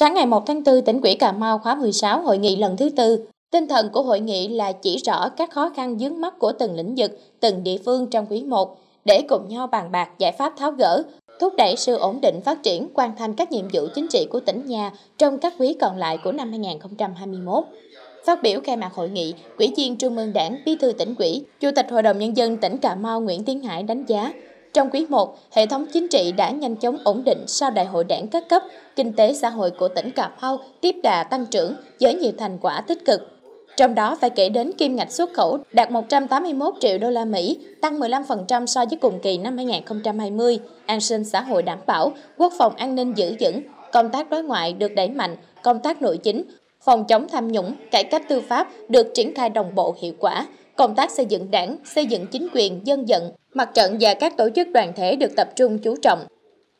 Sáng ngày 1 tháng 4, tỉnh ủy Cà Mau khóa 16 hội nghị lần thứ tư. Tinh thần của hội nghị là chỉ rõ các khó khăn dướng mắt của từng lĩnh vực, từng địa phương trong quý 1 để cùng nhau bàn bạc giải pháp tháo gỡ, thúc đẩy sự ổn định phát triển, hoàn thành các nhiệm vụ chính trị của tỉnh nhà trong các quý còn lại của năm 2021. Phát biểu khai mạc hội nghị, Ủy viên Trung ương Đảng, Bí thư tỉnh ủy, Chủ tịch Hội đồng Nhân dân tỉnh Cà Mau Nguyễn Tiến Hải đánh giá trong quý I, hệ thống chính trị đã nhanh chóng ổn định sau đại hội đảng các cấp, kinh tế xã hội của tỉnh Cà Mau tiếp đà tăng trưởng với nhiều thành quả tích cực. Trong đó phải kể đến kim ngạch xuất khẩu đạt 181 triệu đô la Mỹ, tăng 15% so với cùng kỳ năm 2020, an sinh xã hội đảm bảo, quốc phòng an ninh giữ vững, công tác đối ngoại được đẩy mạnh, công tác nội chính, phòng chống tham nhũng, cải cách tư pháp được triển khai đồng bộ hiệu quả, công tác xây dựng đảng, xây dựng chính quyền, dân vận mặt trận và các tổ chức đoàn thể được tập trung chú trọng.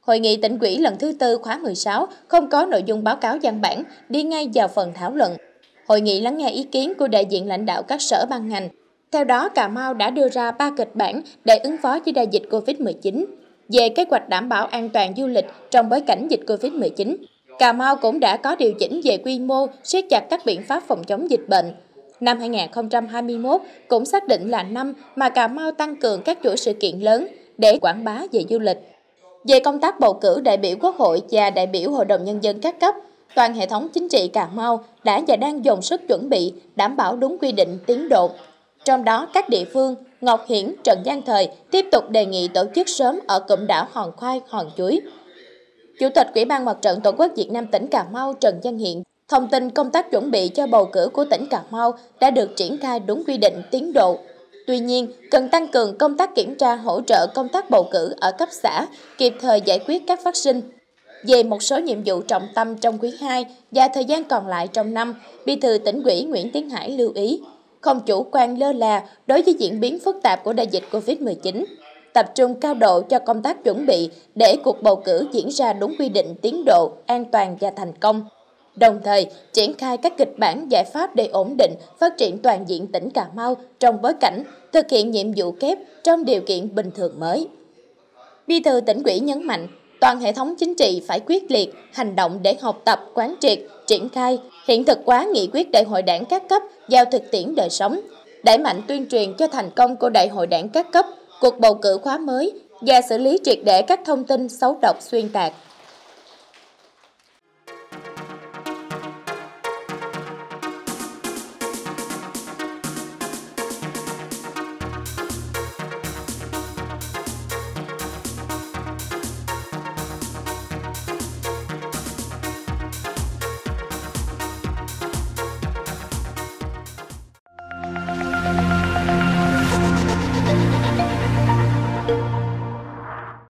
Hội nghị tỉnh ủy lần thứ tư khóa 16 không có nội dung báo cáo văn bản, đi ngay vào phần thảo luận. Hội nghị lắng nghe ý kiến của đại diện lãnh đạo các sở ban ngành. Theo đó, Cà Mau đã đưa ra 3 kịch bản để ứng phó với đại dịch COVID-19. Về kế hoạch đảm bảo an toàn du lịch trong bối cảnh dịch COVID-19, Cà Mau cũng đã có điều chỉnh về quy mô, siết chặt các biện pháp phòng chống dịch bệnh, Năm 2021 cũng xác định là năm mà Cà Mau tăng cường các chuỗi sự kiện lớn để quảng bá về du lịch. Về công tác bầu cử đại biểu Quốc hội và đại biểu Hội đồng Nhân dân các cấp, toàn hệ thống chính trị Cà Mau đã và đang dồn sức chuẩn bị đảm bảo đúng quy định tiến độ. Trong đó, các địa phương Ngọc Hiển, Trần Giang Thời tiếp tục đề nghị tổ chức sớm ở cụm đảo Hòn Khoai, Hòn Chuối. Chủ tịch Ủy ban Mặt trận Tổ quốc Việt Nam tỉnh Cà Mau Trần giang Hiện Thông tin công tác chuẩn bị cho bầu cử của tỉnh Cà Mau đã được triển khai đúng quy định tiến độ. Tuy nhiên, cần tăng cường công tác kiểm tra hỗ trợ công tác bầu cử ở cấp xã, kịp thời giải quyết các phát sinh. Về một số nhiệm vụ trọng tâm trong quý 2 và thời gian còn lại trong năm, Bí thư tỉnh ủy Nguyễn Tiến Hải lưu ý, không chủ quan lơ là đối với diễn biến phức tạp của đại dịch COVID-19, tập trung cao độ cho công tác chuẩn bị để cuộc bầu cử diễn ra đúng quy định tiến độ, an toàn và thành công đồng thời triển khai các kịch bản giải pháp để ổn định phát triển toàn diện tỉnh Cà Mau trong bối cảnh thực hiện nhiệm vụ kép trong điều kiện bình thường mới. Bí thư tỉnh ủy nhấn mạnh, toàn hệ thống chính trị phải quyết liệt hành động để học tập, quán triệt, triển khai, hiện thực hóa nghị quyết đại hội đảng các cấp giao thực tiễn đời sống, đẩy mạnh tuyên truyền cho thành công của đại hội đảng các cấp, cuộc bầu cử khóa mới và xử lý triệt để các thông tin xấu độc xuyên tạc,